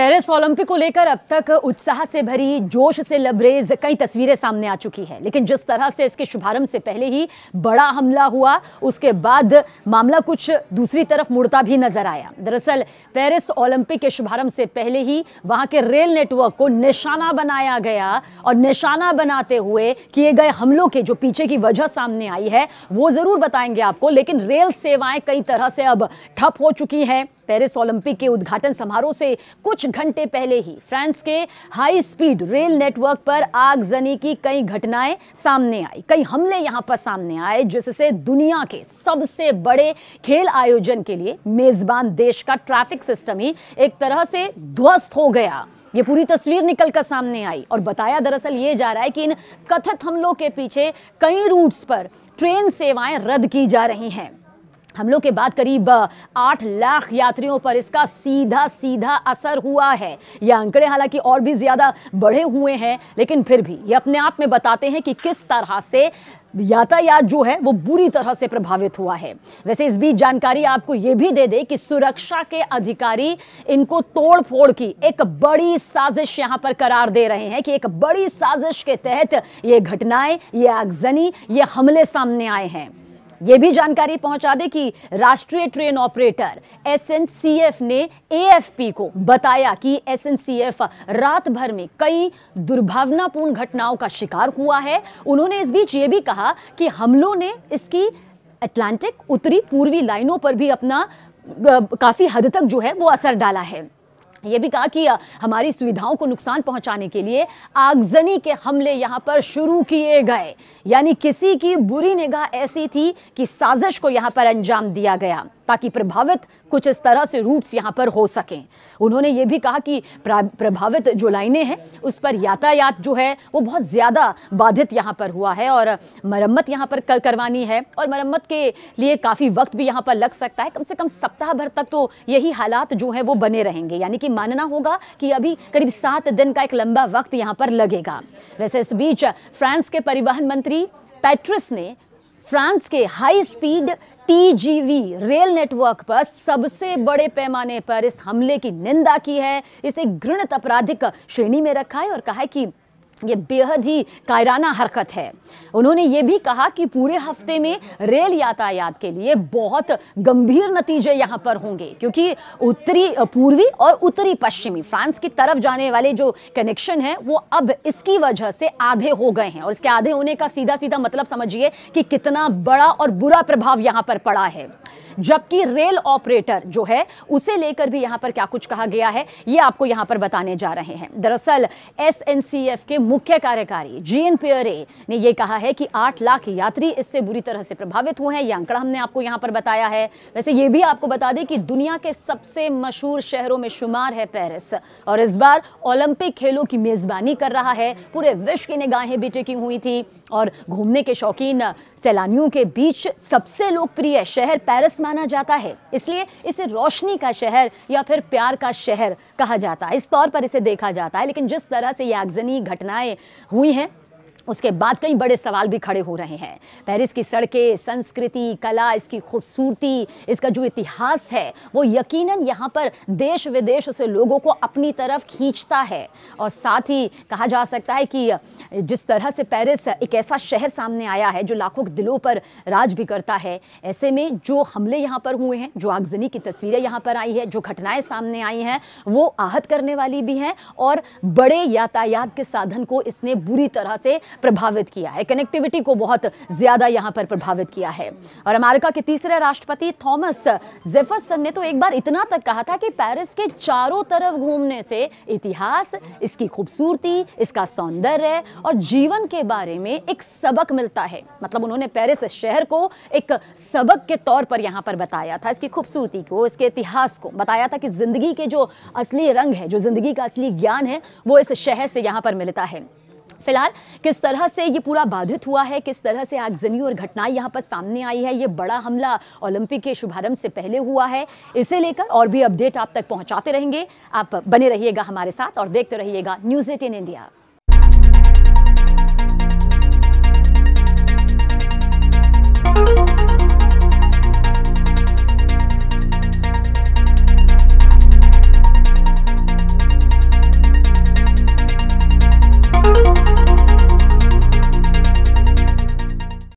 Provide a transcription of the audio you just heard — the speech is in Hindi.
पेरिस ओलंपिक को लेकर अब तक उत्साह से भरी जोश से लबरेज कई तस्वीरें सामने आ चुकी है लेकिन जिस तरह से इसके शुभारंभ से पहले ही बड़ा हमला हुआ उसके बाद मामला कुछ दूसरी तरफ मुड़ता भी नजर आया दरअसल पेरिस ओलंपिक के शुभारंभ से पहले ही वहां के रेल नेटवर्क को निशाना बनाया गया और निशाना बनाते हुए किए गए हमलों के जो पीछे की वजह सामने आई है वो ज़रूर बताएंगे आपको लेकिन रेल सेवाएं कई तरह से अब ठप हो चुकी हैं पेरिस ओलंपिक के उद्घाटन समारोह से कुछ घंटे पहले ही फ्रांस के हाई स्पीड रेल नेटवर्क पर आगजनी की कई घटनाएं सामने आई कई हमले यहां पर सामने आए जिससे दुनिया के सबसे बड़े खेल आयोजन के लिए मेजबान देश का ट्रैफिक सिस्टम ही एक तरह से ध्वस्त हो गया ये पूरी तस्वीर निकल कर सामने आई और बताया दरअसल ये जा रहा है कि इन कथित हमलों के पीछे कई रूट्स पर ट्रेन सेवाएं रद्द की जा रही हैं हमलों के बाद करीब आठ लाख यात्रियों पर इसका सीधा सीधा असर हुआ है यह आंकड़े हालांकि और भी ज़्यादा बढ़े हुए हैं लेकिन फिर भी ये अपने आप में बताते हैं कि किस तरह से यातायात जो है वो बुरी तरह से प्रभावित हुआ है वैसे इस बीच जानकारी आपको ये भी दे दे कि सुरक्षा के अधिकारी इनको तोड़ फोड़ की एक बड़ी साजिश यहाँ पर करार दे रहे हैं कि एक बड़ी साजिश के तहत ये घटनाएं ये आगजनी ये हमले सामने आए हैं ये भी जानकारी पहुंचा दे कि राष्ट्रीय ट्रेन ऑपरेटर एसएनसीएफ ने एएफपी को बताया कि एसएनसीएफ रात भर में कई दुर्भावनापूर्ण घटनाओं का शिकार हुआ है उन्होंने इस बीच ये भी कहा कि हमलों ने इसकी अटलांटिक उत्तरी पूर्वी लाइनों पर भी अपना काफ़ी हद तक जो है वो असर डाला है ये भी कहा कि हमारी सुविधाओं को नुकसान पहुंचाने के लिए आगजनी के हमले यहाँ पर शुरू किए गए यानी किसी की बुरी निगाह ऐसी थी कि साजिश को यहाँ पर अंजाम दिया गया ताकि प्रभावित कुछ इस तरह से रूट्स यहाँ पर हो सकें उन्होंने ये भी कहा कि प्रभावित जो लाइनें हैं उस पर यातायात जो है वो बहुत ज़्यादा बाधित यहाँ पर हुआ है और मरम्मत यहाँ पर कर, करवानी है और मरम्मत के लिए काफ़ी वक्त भी यहाँ पर लग सकता है कम से कम सप्ताह भर तक तो यही हालात जो हैं वो बने रहेंगे यानी कि मानना होगा कि अभी करीब सात दिन का एक लंबा वक्त यहाँ पर लगेगा वैसे इस बीच फ्रांस के परिवहन मंत्री पैट्रिस ने फ्रांस के high speed TGV rail network पर सबसे बड़े पैमाने पर इस हमले की निंदा की है इसे घृणित आपराधिक श्रेणी में रखा है और कहा है कि ये बेहद ही कायराना हरकत है उन्होंने ये भी कहा कि पूरे हफ्ते में रेल यातायात के लिए बहुत गंभीर नतीजे यहाँ पर होंगे क्योंकि उत्तरी पूर्वी और उत्तरी पश्चिमी फ्रांस की तरफ जाने वाले जो कनेक्शन हैं वो अब इसकी वजह से आधे हो गए हैं और इसके आधे होने का सीधा सीधा मतलब समझिए कि कितना बड़ा और बुरा प्रभाव यहाँ पर पड़ा है जबकि रेल ऑपरेटर जो है उसे लेकर भी यहां पर क्या कुछ कहा गया है ये आपको यहां पर बताने जा रहे हैं दरअसल एस के मुख्य कार्यकारी जी एन ने यह कहा है कि आठ लाख यात्री इससे बुरी तरह से प्रभावित हुए हैं ये आंकड़ा हमने आपको यहां पर बताया है वैसे ये भी आपको बता दें कि दुनिया के सबसे मशहूर शहरों में शुमार है पेरिस और इस बार ओलंपिक खेलों की मेजबानी कर रहा है पूरे विश्व की निगाहें भी टिकी हुई थी और घूमने के शौकीन सैलानियों के बीच सबसे लोकप्रिय शहर पेरिस माना जाता है इसलिए इसे रोशनी का शहर या फिर प्यार का शहर कहा जाता है इस तौर पर इसे देखा जाता है लेकिन जिस तरह से ये आगजनी घटनाएं हुई हैं उसके बाद कई बड़े सवाल भी खड़े हो रहे हैं पेरिस की सड़कें संस्कृति कला इसकी खूबसूरती इसका जो इतिहास है वो यकीनन यहाँ पर देश विदेश से लोगों को अपनी तरफ खींचता है और साथ ही कहा जा सकता है कि जिस तरह से पेरिस एक ऐसा शहर सामने आया है जो लाखों दिलों पर राज भी करता है ऐसे में जो हमले यहाँ पर हुए हैं जो आगजनी की तस्वीरें यहाँ पर आई है जो घटनाएँ सामने आई हैं वो आहत करने वाली भी हैं और बड़े यातायात के साधन को इसने बुरी तरह से प्रभावित किया है कनेक्टिविटी को बहुत ज़्यादा यहाँ पर प्रभावित किया है और अमेरिका के तीसरे राष्ट्रपति थॉमस जेफरसन ने तो एक बार इतना तक कहा था कि पेरिस के चारों तरफ घूमने से इतिहास इसकी खूबसूरती इसका सौंदर्य और जीवन के बारे में एक सबक मिलता है मतलब उन्होंने पेरिस शहर को एक सबक के तौर पर यहाँ पर बताया था इसकी खूबसूरती को इसके इतिहास को बताया था कि ज़िंदगी के जो असली रंग है जो ज़िंदगी का असली ज्ञान है वो इस शहर से यहाँ पर मिलता है फिलहाल किस तरह से ये पूरा बाधित हुआ है किस तरह से आगजनी और घटनाएं यहाँ पर सामने आई है ये बड़ा हमला ओलंपिक के शुभारंभ से पहले हुआ है इसे लेकर और भी अपडेट आप तक पहुँचाते रहेंगे आप बने रहिएगा हमारे साथ और देखते रहिएगा न्यूज़ एट इन इंडिया